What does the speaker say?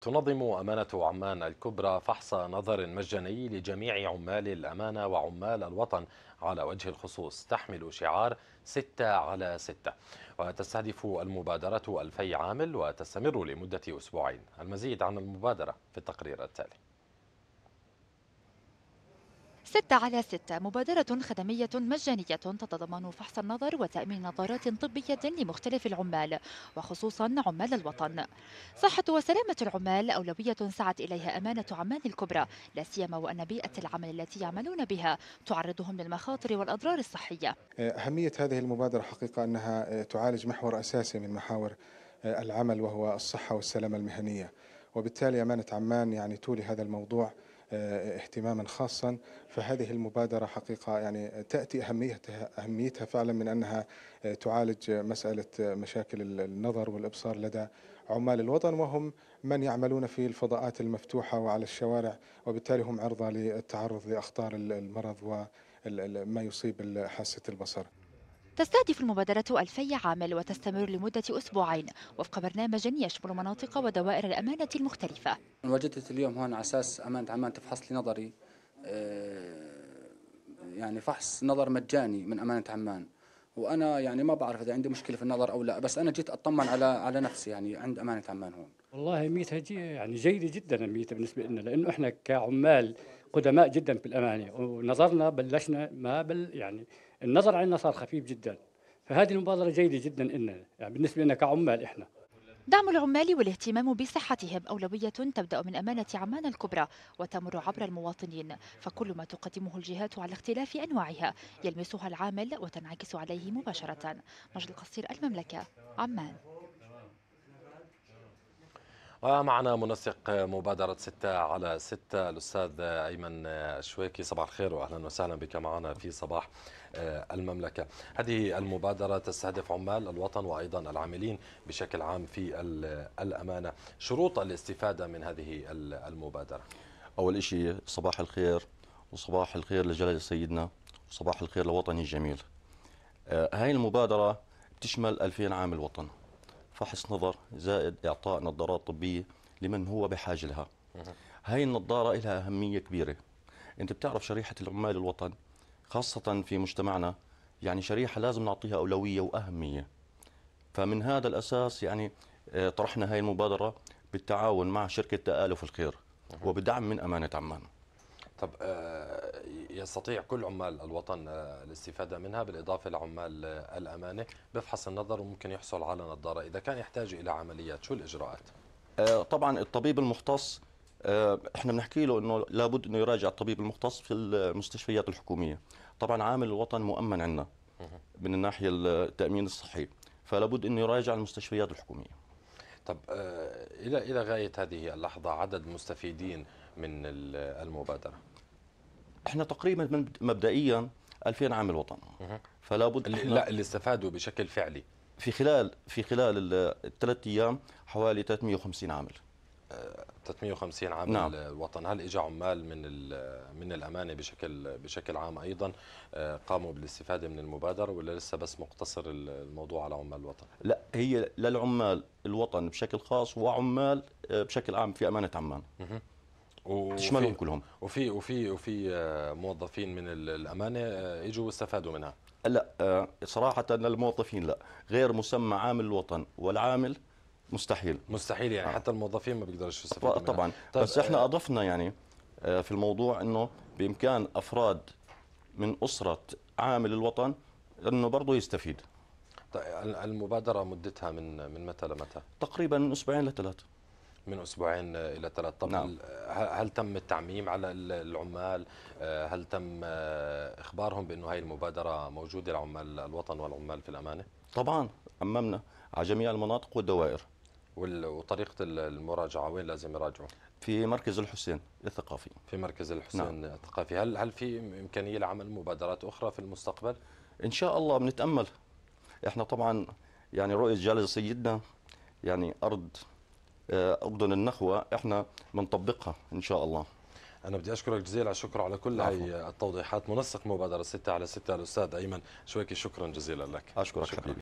تنظم أمانة عمان الكبرى فحص نظر مجاني لجميع عمال الأمانة وعمال الوطن على وجه الخصوص تحمل شعار ستة على ستة وتستهدف المبادرة ألفي عامل وتستمر لمدة أسبوعين المزيد عن المبادرة في التقرير التالي ستة على ستة مبادرة خدمية مجانية تتضمن فحص النظر وتأمين نظارات طبية لمختلف العمال وخصوصا عمال الوطن صحة وسلامة العمال أولوية سعت إليها أمانة عمان الكبرى لا سيما وأن بيئة العمل التي يعملون بها تعرضهم للمخاطر والأضرار الصحية آه، أهمية هذه المبادرة حقيقة أنها آه، تعالج محور أساسي من محاور آه، العمل وهو الصحة والسلامة المهنية وبالتالي أمانة عمان يعني تولي هذا الموضوع اهتماما خاصا فهذه المبادرة حقيقة يعني تأتي أهميتها, أهميتها فعلا من أنها تعالج مسألة مشاكل النظر والإبصار لدى عمال الوطن وهم من يعملون في الفضاءات المفتوحة وعلى الشوارع وبالتالي هم عرضة للتعرض لأخطار المرض وما يصيب حاسة البصر تستهدف المبادرة ألفي عامل وتستمر لمدة أسبوعين وفق برنامج يشمل مناطق ودوائر الأمانة المختلفة وجدت اليوم هون على أساس أمانة عمان تفحص لي نظري آه، يعني فحص نظر مجاني من أمانة عمان وانا يعني ما بعرف اذا عندي مشكله في النظر او لا بس انا جيت اطمن على على نفسي يعني عند امانه عمان هون والله ميتها جي يعني جيده جدا ميتها بالنسبه لنا لانه احنا كعمال قدماء جدا في الامانه ونظرنا بلشنا ما بل يعني النظر علينا صار خفيف جدا فهذه المبادره جيده جدا إلنا يعني بالنسبه لنا كعمال احنا دعم العمال والاهتمام بصحتهم أولوية تبدأ من أمانة عمان الكبرى وتمر عبر المواطنين فكل ما تقدمه الجهات على اختلاف أنواعها يلمسها العامل وتنعكس عليه مباشرة مجد القصير المملكة عمان ومعنا منسق مبادرة ستة على ستة الأستاذ أيمن الشويكي صباح الخير وأهلا وسهلا بك معنا في صباح آه، المملكة هذه المبادرة تستهدف عمال الوطن وأيضا العاملين بشكل عام في الأمانة شروط الاستفادة من هذه المبادرة أول شيء صباح الخير وصباح الخير لجلال سيدنا وصباح الخير لوطني الجميل هذه آه، المبادرة بتشمل 2000 عامل وطن فحص نظر زائد إعطاء نظارات طبية لمن هو بحاجة لها هاي النظارة لها أهمية كبيرة أنت بتعرف شريحة العمال الوطن خاصة في مجتمعنا يعني شريحة لازم نعطيها أولوية وأهمية فمن هذا الأساس يعني آه، طرحنا هاي المبادرة بالتعاون مع شركة تآلف الخير وبدعم من أمانة عمان طب آه، يستطيع كل عمال الوطن آه، الاستفادة منها بالإضافة لعمال آه، الأمانة بفحص النظر وممكن يحصل على نظارة إذا كان يحتاج إلى عمليات شو الإجراءات؟ طبعا الطبيب المختص احنا بنحكي له انه لابد انه يراجع الطبيب المختص في المستشفيات الحكوميه طبعا عامل الوطن مؤمن عندنا من الناحيه التامين الصحي فلابد انه يراجع المستشفيات الحكوميه طب الى الى غايه هذه اللحظه عدد مستفيدين من المبادره احنا تقريبا مبدئيا 2000 عامل وطن فلا بد لا اللي استفادوا بشكل فعلي في خلال في خلال الثلاث ايام حوالي 350 عامل 350 آه، عامل نعم. وطن هل اجى عمال من من الامانه بشكل بشكل عام ايضا آه، قاموا بالاستفاده من المبادره ولا لسه بس مقتصر الموضوع على عمال الوطن لا هي للعمال الوطن بشكل خاص وعمال آه، بشكل عام في امانه عمان تشملهم كلهم وفي وفي وفي آه، موظفين من الامانه اجوا آه، واستفادوا منها لا آه، صراحه الموظفين لا غير مسمى عامل الوطن والعامل مستحيل مستحيل يعني آه. حتى الموظفين ما بيقدرش يستفيدوا طبعا طيب بس احنا اضفنا يعني في الموضوع انه بامكان افراد من اسره عامل الوطن انه برضه يستفيد طيب المبادره مدتها من من متى لمتى تقريبا من اسبوعين لثلاثه من اسبوعين الى ثلاث طب نعم. هل تم التعميم على العمال آه، هل تم آه، اخبارهم بانه هاي المبادره موجوده لعمال الوطن والعمال في الامانه طبعا عممنا على جميع المناطق والدوائر وطريقه المراجعه وين لازم يراجعوا في مركز الحسين الثقافي في مركز الحسين نعم. الثقافي هل هل في امكانيه لعمل مبادرات اخرى في المستقبل ان شاء الله بنتامل احنا طبعا يعني رؤيه جلاله سيدنا يعني ارض اردن آه، النخوه احنا بنطبقها ان شاء الله أنا بدي أشكرك جزيل الشكر على كل هاي التوضيحات منسق مبادرة 6 على 6 الأستاذ أيمن شويكي شكرا جزيلا لك أشكرك شكرا. حبيبي